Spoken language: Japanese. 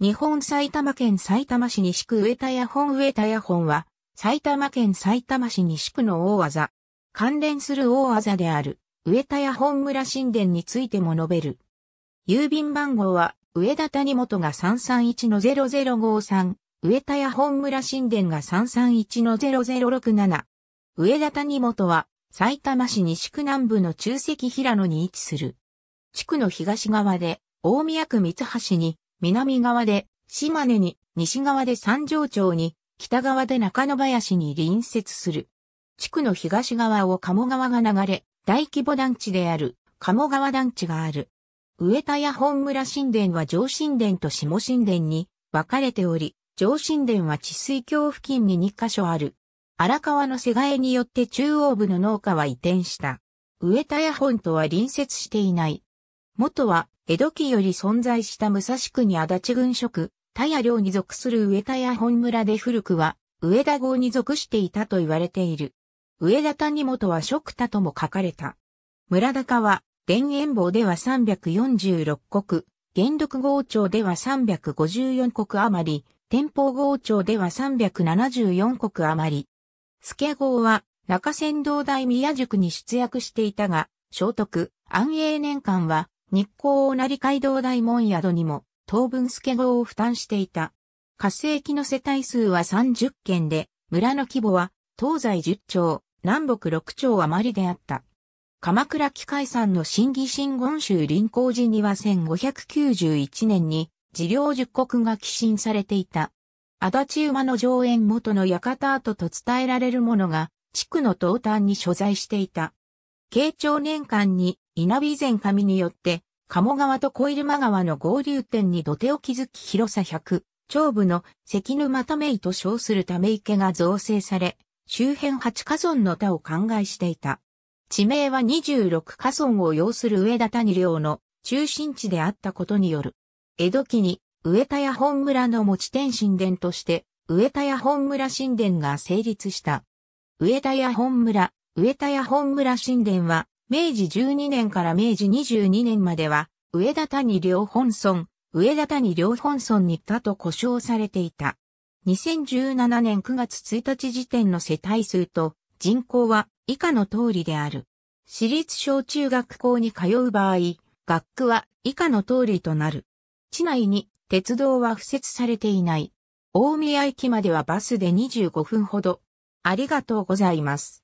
日本埼玉県埼玉市西区上田屋本上田屋本は、埼玉県埼玉市西区の大技。関連する大技である、上田屋本村神殿についても述べる。郵便番号は、上田谷本が331-0053、上田屋本村神殿が331-0067。上田谷本は、埼玉市西区南部の中石平野に位置する。地区の東側で、大宮区三橋に、南側で島根に、西側で三条町に、北側で中野林に隣接する。地区の東側を鴨川が流れ、大規模団地である鴨川団地がある。上田や本村神殿は上神殿と下神殿に分かれており、上神殿は治水橋付近に2カ所ある。荒川の世替えによって中央部の農家は移転した。上田屋本とは隣接していない。元は江戸期より存在した武蔵国足立郡職、田谷領に属する上田屋本村で古くは、上田郷に属していたと言われている。上田谷本は食田とも書かれた。村高は、田園坊では346国、元禄郷町では354国余り、天保郷町では374国余り。助郷は、中仙道大宮塾に出役していたが、聖徳、安永年間は、日光おなり街道大門宿にも、当分助号を負担していた。活性期の世帯数は30件で、村の規模は東西10町、南北6町余りであった。鎌倉機械山の新義新言州臨港寺には1591年に、事業。十国が寄進されていた。足立馬の上演元の館跡と伝えられるものが、地区の東端に所在していた。慶長年間に稲美前神によって、鴨川と小入間川の合流点に土手を築き広さ100、長部の関沼ため井と称するため池が造成され、周辺8家村の田を考えしていた。地名は26家村を要する上田谷領の中心地であったことによる。江戸期に上田屋本村の持ち点神殿として、上田屋本村神殿が成立した。上田屋本村、上田屋本村神殿は、明治12年から明治22年までは、上田谷両本村、上田谷両本村に他と呼称されていた。2017年9月1日時点の世帯数と人口は以下の通りである。私立小中学校に通う場合、学区は以下の通りとなる。地内に鉄道は付設されていない。大宮駅まではバスで25分ほど。ありがとうございます。